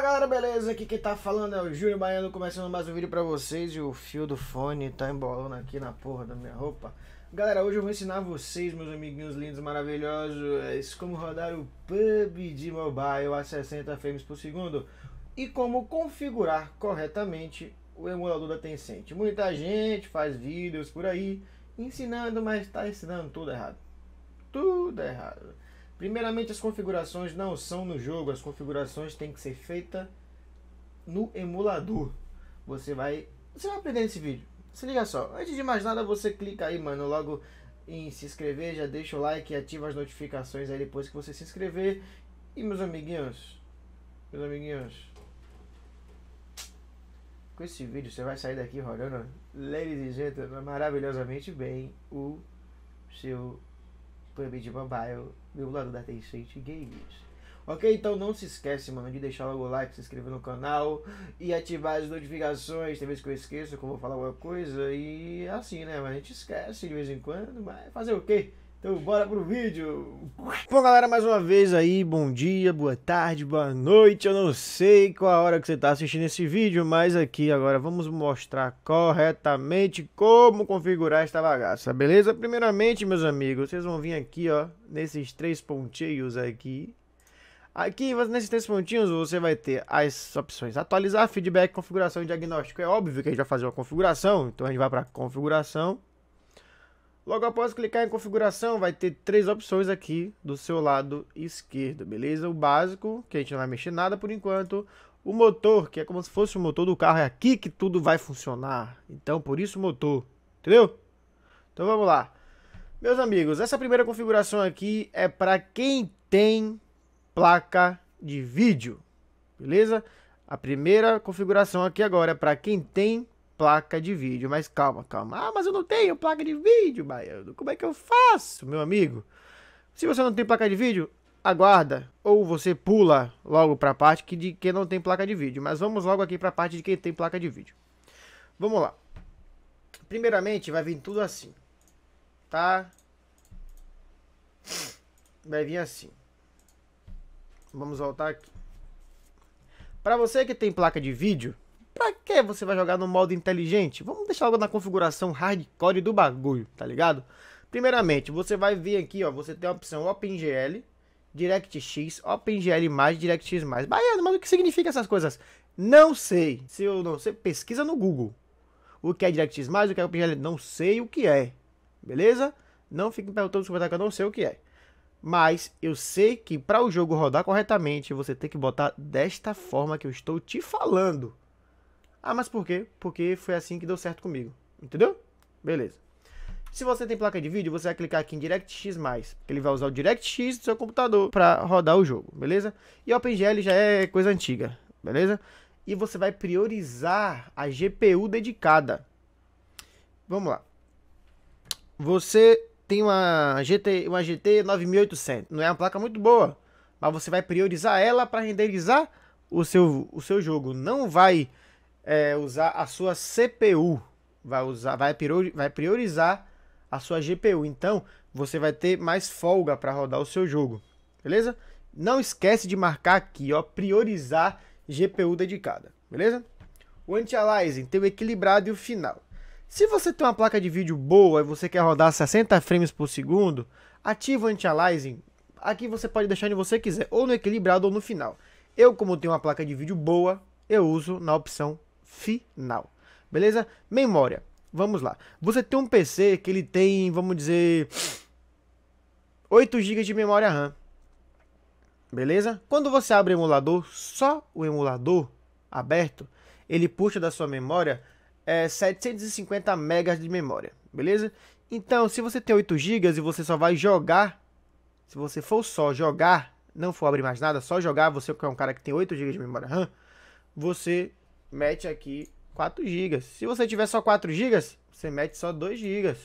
Fala galera, beleza? Aqui quem tá falando é o Júlio Baiano, começando mais um vídeo pra vocês e o fio do fone tá embolando aqui na porra da minha roupa. Galera, hoje eu vou ensinar vocês, meus amiguinhos lindos, maravilhosos, é como rodar o PUBG Mobile a 60 frames por segundo e como configurar corretamente o emulador da Tencent. Muita gente faz vídeos por aí ensinando, mas tá ensinando tudo errado. Tudo errado. Primeiramente, as configurações não são no jogo, as configurações têm que ser feitas no emulador. Você vai, você vai aprender nesse vídeo. Se liga só, antes de mais nada, você clica aí, mano, logo em se inscrever, já deixa o like e ativa as notificações aí depois que você se inscrever. E meus amiguinhos, meus amiguinhos, com esse vídeo você vai sair daqui rodando, ladies e gentlemen, maravilhosamente bem o seu por meio de Mobile, meu lado da Tencent Games. Ok? Então não se esquece, mano, de deixar logo o like, se inscrever no canal e ativar as notificações. Tem vezes que eu esqueço, como eu vou falar alguma coisa e é assim, né? Mas a gente esquece de vez em quando, mas fazer o quê? Então bora pro vídeo. Bom galera, mais uma vez aí, bom dia, boa tarde, boa noite. Eu não sei qual a hora que você está assistindo esse vídeo, mas aqui agora vamos mostrar corretamente como configurar esta bagaça, beleza? Primeiramente, meus amigos, vocês vão vir aqui, ó, nesses três pontinhos aqui. Aqui, nesses três pontinhos, você vai ter as opções atualizar, feedback, configuração e diagnóstico. É óbvio que a gente vai fazer uma configuração, então a gente vai para configuração. Logo após clicar em configuração, vai ter três opções aqui do seu lado esquerdo, beleza? O básico, que a gente não vai mexer nada por enquanto. O motor, que é como se fosse o motor do carro, é aqui que tudo vai funcionar. Então, por isso o motor, entendeu? Então vamos lá. Meus amigos, essa primeira configuração aqui é para quem tem placa de vídeo, beleza? A primeira configuração aqui agora é para quem tem placa de vídeo. Mas calma, calma. Ah, mas eu não tenho placa de vídeo, Baiano. Como é que eu faço, meu amigo? Se você não tem placa de vídeo, aguarda. Ou você pula logo para a parte que de quem não tem placa de vídeo. Mas vamos logo aqui para a parte de quem tem placa de vídeo. Vamos lá. Primeiramente, vai vir tudo assim. Tá? Vai vir assim. Vamos voltar aqui. Para você que tem placa de vídeo, pra que você vai jogar no modo inteligente? Vamos deixar logo na configuração hardcore do bagulho, tá ligado? Primeiramente, você vai vir aqui, ó, você tem a opção OpenGL, DirectX, OpenGL+, DirectX+. Baiano, mas o que significa essas coisas? Não sei. Se eu não sei, pesquisa no Google. O que é DirectX+, o que é OpenGL, não sei o que é. Beleza? Não fique me perguntando nos comentários que eu não sei o que é. Mas eu sei que para o jogo rodar corretamente, você tem que botar desta forma que eu estou te falando. Ah, mas por quê? Porque foi assim que deu certo comigo. Entendeu? Beleza. Se você tem placa de vídeo, você vai clicar aqui em DirectX+, que ele vai usar o DirectX do seu computador para rodar o jogo, beleza? E OpenGL já é coisa antiga, beleza? E você vai priorizar a GPU dedicada. Vamos lá. Você tem uma GT, uma GT 9800, não é uma placa muito boa, mas você vai priorizar ela para renderizar o seu, o seu jogo, não vai é, usar a sua CPU, vai usar, vai priorizar a sua GPU. Então, você vai ter mais folga para rodar o seu jogo, beleza? Não esquece de marcar aqui, ó, priorizar GPU dedicada, beleza? O anti-aliasing tem o equilibrado e o final. Se você tem uma placa de vídeo boa e você quer rodar 60 frames por segundo, ativa o anti-aliasing. Aqui você pode deixar onde você quiser, ou no equilibrado ou no final. Eu, como tenho uma placa de vídeo boa, eu uso na opção final. Beleza? Memória. Vamos lá. Você tem um PC que ele tem, vamos dizer, 8 GB de memória RAM. Beleza? Quando você abre o emulador, só o emulador aberto, ele puxa da sua memória é, 750 MB de memória. Beleza? Então, se você tem 8 GB e você só vai jogar, se você for só jogar, não for abrir mais nada, só jogar, você que é um cara que tem 8 GB de memória RAM, você mete aqui 4 GB. Se você tiver só 4 GB, você mete só 2 GB.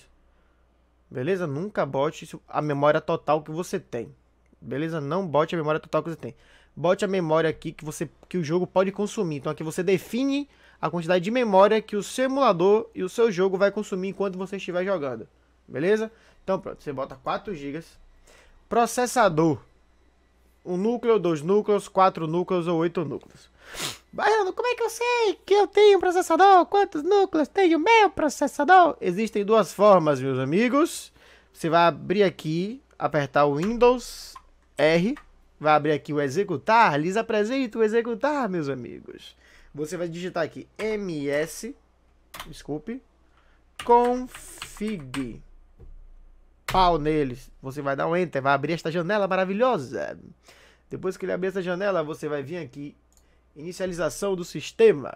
Beleza? Nunca bote a memória total que você tem. Beleza? Não bote a memória total que você tem. Bote a memória aqui que você que o jogo pode consumir. Então aqui você define a quantidade de memória que o seu emulador e o seu jogo vai consumir enquanto você estiver jogando. Beleza? Então pronto, você bota 4 GB. Processador um núcleo, dois núcleos, quatro núcleos ou oito núcleos. Baiano, como é que eu sei que eu tenho um processador? Quantos núcleos tem o meu processador? Existem duas formas, meus amigos. Você vai abrir aqui, apertar o Windows R, vai abrir aqui o executar, lhes apresento o executar, meus amigos. Você vai digitar aqui ms, desculpe, config pau neles. Você vai dar um enter, vai abrir esta janela maravilhosa. Depois que ele abrir essa janela, você vai vir aqui, inicialização do sistema.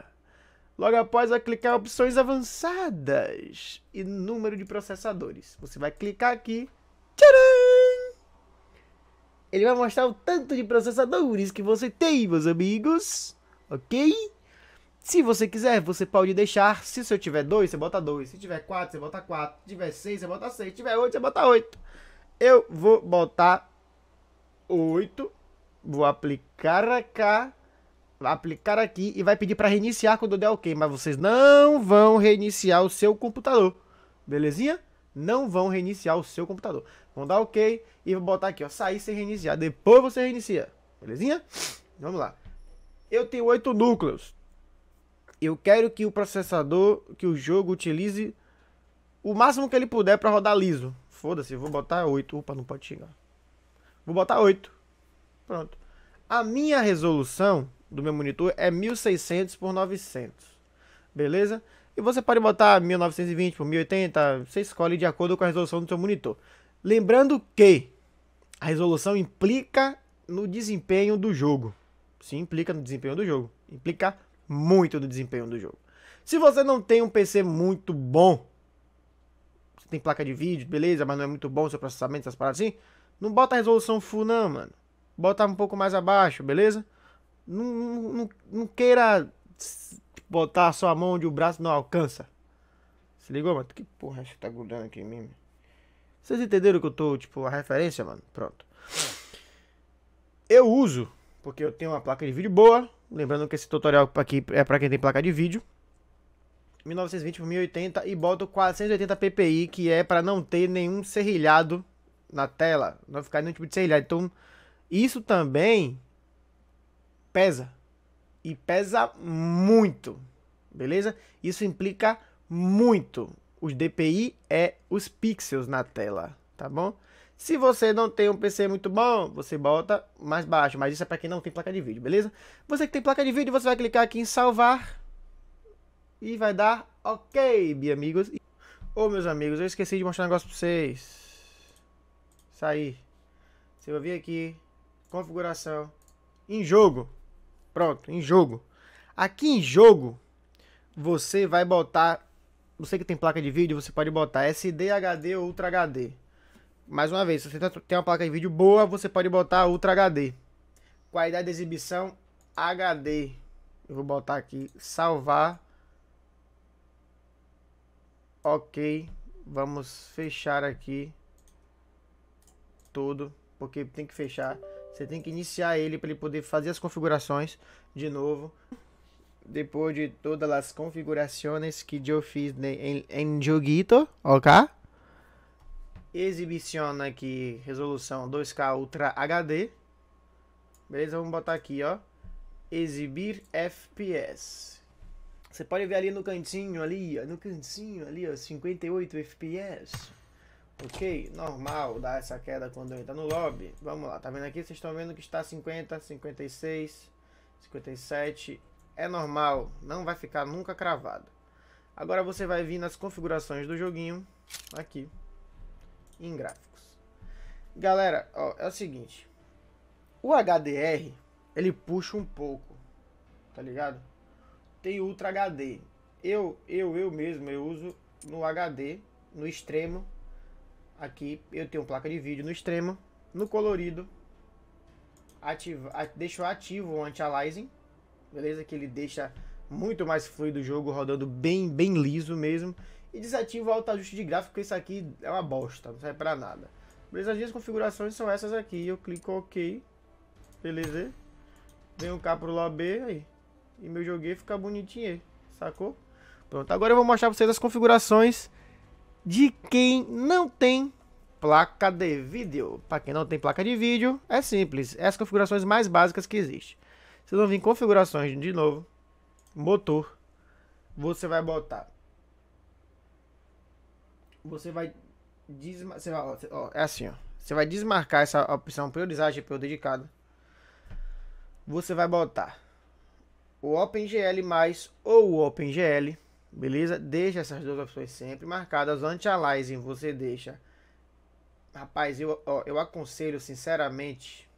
Logo após, vai clicar opções avançadas e número de processadores. Você vai clicar aqui. Tcharam! Ele vai mostrar o tanto de processadores que você tem, meus amigos. Ok? Se você quiser, você pode deixar. Se eu tiver 2, você bota 2. Se tiver 4, você bota 4. Se tiver 6, você bota 6. Se tiver 8, você bota 8. Eu vou botar 8. Vou aplicar cá. Vai aplicar aqui e vai pedir para reiniciar quando eu der OK. Mas vocês não vão reiniciar o seu computador. Belezinha? Não vão reiniciar o seu computador. Vão dar OK e vou botar aqui, ó. Sair sem reiniciar. Depois você reinicia. Belezinha? Vamos lá. Eu tenho 8 núcleos eu quero que o processador, que o jogo utilize o máximo que ele puder para rodar liso. Foda-se, vou botar 8. Opa, não pode xingar. Vou botar 8. Pronto. A minha resolução do meu monitor é 1600 por 900. Beleza? E você pode botar 1920 por 1080, você escolhe de acordo com a resolução do seu monitor. Lembrando que a resolução implica no desempenho do jogo. Sim, implica no desempenho do jogo. Implica muito do desempenho do jogo. Se você não tem um PC muito bom, você tem placa de vídeo, beleza, mas não é muito bom o seu processamento, essas paradas assim, não bota a resolução full não, mano. Bota um pouco mais abaixo, beleza? Não, não, não queira botar a sua mão onde o braço não alcança. Se ligou, mano? Que porra acho que tá grudando aqui em mim? Vocês entenderam que eu tô, tipo, a referência, mano? Pronto. Eu uso, porque eu tenho uma placa de vídeo boa, Lembrando que esse tutorial aqui é para quem tem placa de vídeo. 1920 por 1080 e boto 480 ppi, que é para não ter nenhum serrilhado na tela, não ficar nenhum tipo de serrilhado. Então, isso também pesa. E pesa muito. Beleza? Isso implica muito. Os DPI é os pixels na tela, tá bom? Se você não tem um PC muito bom, você bota mais baixo, mas isso é para quem não tem placa de vídeo, beleza? Você que tem placa de vídeo, você vai clicar aqui em salvar e vai dar OK, meus amigos. Ô, oh, meus amigos, eu esqueci de mostrar um negócio para vocês. Sair. Você vai vir aqui, configuração, em jogo. Pronto, em jogo. Aqui em jogo, você vai botar, você que tem placa de vídeo, você pode botar SD, HD ou Ultra HD mais uma vez, se você tá- tem uma placa de vídeo boa, você pode botar Ultra HD. Qualidade de exibição HD. Eu vou botar aqui salvar. Ok. Vamos fechar aqui tudo, porque tem que fechar. Você tem que iniciar ele para ele poder fazer as configurações de novo. Depois de todas as configurações que eu fiz em, em Joguito, ok? exibiciona aqui resolução 2K Ultra HD. Beleza? Vamos botar aqui, ó. Exibir FPS. Você pode ver ali no cantinho, ali, ó, no cantinho, ali, ó, 58 FPS. Ok? Normal dar essa queda quando entra no lobby. Vamos lá, tá vendo aqui? Vocês estão vendo que está 50, 56, 57. É normal, não vai ficar nunca cravado. Agora você vai vir nas configurações do joguinho, aqui em gráficos. Galera, ó, é o seguinte. O HDR, ele puxa um pouco, tá ligado? Tem Ultra HD. Eu, eu, eu mesmo, eu uso no HD, no extremo. Aqui eu tenho placa de vídeo no extremo, no colorido. Ativa, a, deixo ativo o anti-aliasing, beleza? Que ele deixa muito mais fluido o jogo, rodando bem, bem liso mesmo e desativa o autoajuste de gráfico, porque isso aqui é uma bosta, não serve pra nada. Beleza, as minhas configurações são essas aqui, eu clico OK, beleza? Venho cá pro lado B, aí, e meu joguei fica bonitinho, sacou? Pronto, agora eu vou mostrar pra vocês as configurações de quem não tem placa de vídeo. Para quem não tem placa de vídeo, é simples. É as configurações mais básicas que existem. Vocês vão vir em configurações de novo, motor. Você vai botar você vai desmarcar. Você vai, ó, é assim, ó. Você vai desmarcar essa opção priorizar GPU dedicada. Você vai botar o OpenGL mais ou o OpenGL, beleza? Deixa essas duas opções sempre marcadas. Anti-aliasing você deixa. Rapaz, eu, ó, eu aconselho sinceramente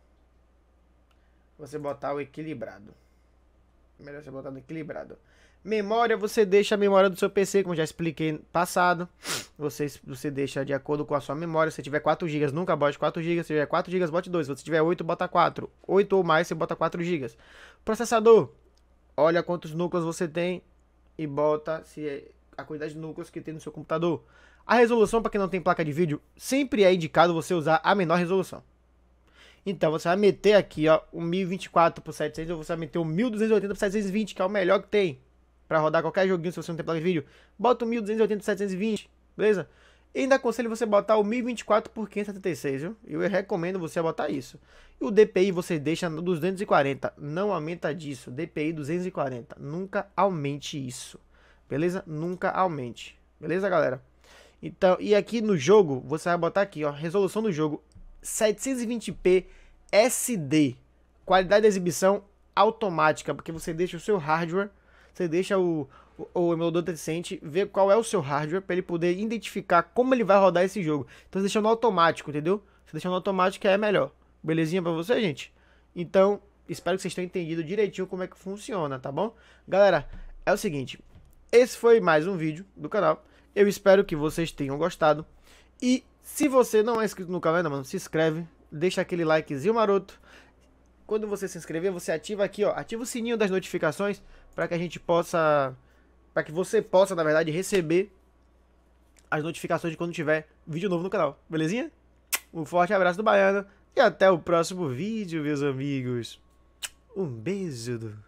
você botar o equilibrado. Melhor você botar no equilibrado. Memória, você deixa a memória do seu PC, como já expliquei no passado. Você, você deixa de acordo com a sua memória. Se tiver 4 GB, nunca bote 4 GB. Se tiver 4 GB, bote 2. Se tiver 8, bota 4. 8 ou mais, você bota 4 GB. Processador, olha quantos núcleos você tem e bota se é a quantidade de núcleos que tem no seu computador. A resolução, para quem não tem placa de vídeo, sempre é indicado você usar a menor resolução. Então, você vai meter aqui, ó, o 1024 por 700, ou você vai meter o 1280 por 720, que é o melhor que tem para rodar qualquer joguinho se você não tem placa de vídeo, bota o 1280 720, beleza? E ainda aconselho você botar o 1024 x 576, viu? Eu recomendo você botar isso. E o DPI você deixa no 240, não aumenta disso. DPI 240, nunca aumente isso. Beleza? Nunca aumente. Beleza, galera? Então, e aqui no jogo, você vai botar aqui, ó, resolução do jogo 720p SD. Qualidade da exibição automática, porque você deixa o seu hardware você deixa o, o emulador decente ver qual é o seu hardware para ele poder identificar como ele vai rodar esse jogo. Então você deixa no automático, entendeu? Você deixa no automático é melhor. Belezinha para você, gente? Então, espero que vocês tenham entendido direitinho como é que funciona, tá bom? Galera, é o seguinte, esse foi mais um vídeo do canal. Eu espero que vocês tenham gostado. E se você não é inscrito no canal ainda, mano, se inscreve, deixa aquele likezinho maroto. Quando você se inscrever, você ativa aqui, ó, ativa o sininho das notificações para que a gente possa para que você possa, na verdade, receber as notificações de quando tiver vídeo novo no canal. Belezinha? Um forte abraço do baiano e até o próximo vídeo, meus amigos. Um beijo. do.